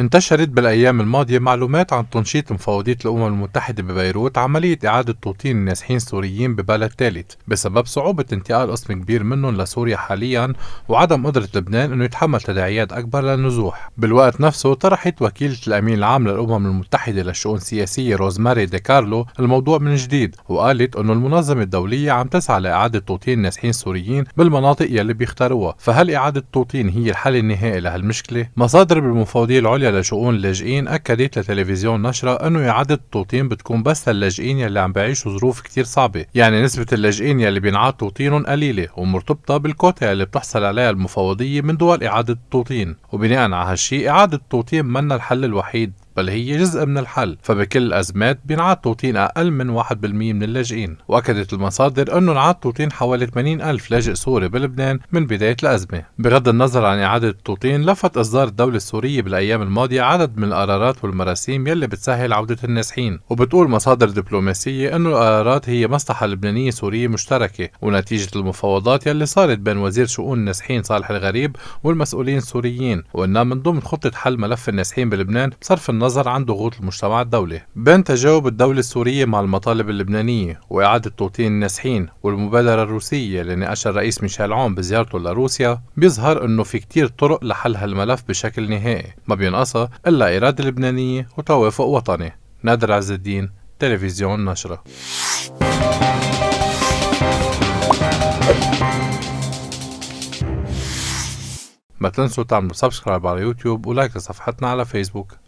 انتشرت بالأيام الماضية معلومات عن تنشيط مفوضية الأمم المتحدة ببيروت عملية إعادة توطين النازحين السوريين ببلد ثالث بسبب صعوبة انتقال قسم كبير منهم لسوريا حاليا وعدم قدرة لبنان أنه يتحمل تداعيات أكبر للنزوح بالوقت نفسه طرحت وكيلة الأمين العام للأمم المتحدة للشؤون السياسية روزماري دي كارلو الموضوع من جديد وقالت أنه المنظمة الدولية عم تسعى لإعادة توطين النازحين السوريين بالمناطق يلي بيختاروها فهل إعادة التوطين هي الحل النهائي لهالمشكلة؟ مصادر بالمفوضية العليا العليا لشؤون اللاجئين أكدت لتلفزيون نشرة أنه إعادة التوطين بتكون بس للاجئين يلي عم بعيشوا ظروف كتير صعبة، يعني نسبة اللاجئين يلي بينعاد توطينهم قليلة ومرتبطة بالكوتا يلي بتحصل عليها المفوضية من دول إعادة التوطين، وبناء على هالشي إعادة التوطين منا الحل الوحيد بل هي جزء من الحل فبكل الأزمات بينعاد توطين أقل من 1% من اللاجئين وأكدت المصادر أنه انعاد توطين حوالي 80 ألف لاجئ سوري بلبنان من بداية الأزمة بغض النظر عن إعادة التوطين لفت إصدار الدولة السورية بالأيام الماضية عدد من القرارات والمراسيم يلي بتسهل عودة النازحين وبتقول مصادر دبلوماسية أنه القرارات هي مصلحة لبنانية سورية مشتركة ونتيجة المفاوضات يلي صارت بين وزير شؤون النازحين صالح الغريب والمسؤولين السوريين وأنها من ضمن خطة حل ملف النازحين بلبنان بصرف النظر النظر عن ضغوط المجتمع الدولي بين تجاوب الدولة السورية مع المطالب اللبنانية وإعادة توطين النازحين والمبادرة الروسية اللي ناقشها الرئيس ميشيل عون بزيارته لروسيا بيظهر إنه في كتير طرق لحل هالملف بشكل نهائي ما بينقصها إلا إرادة لبنانية وتوافق وطني نادر عز الدين تلفزيون نشرة ما تنسوا تعملوا سبسكرايب على يوتيوب ولايك لصفحتنا على فيسبوك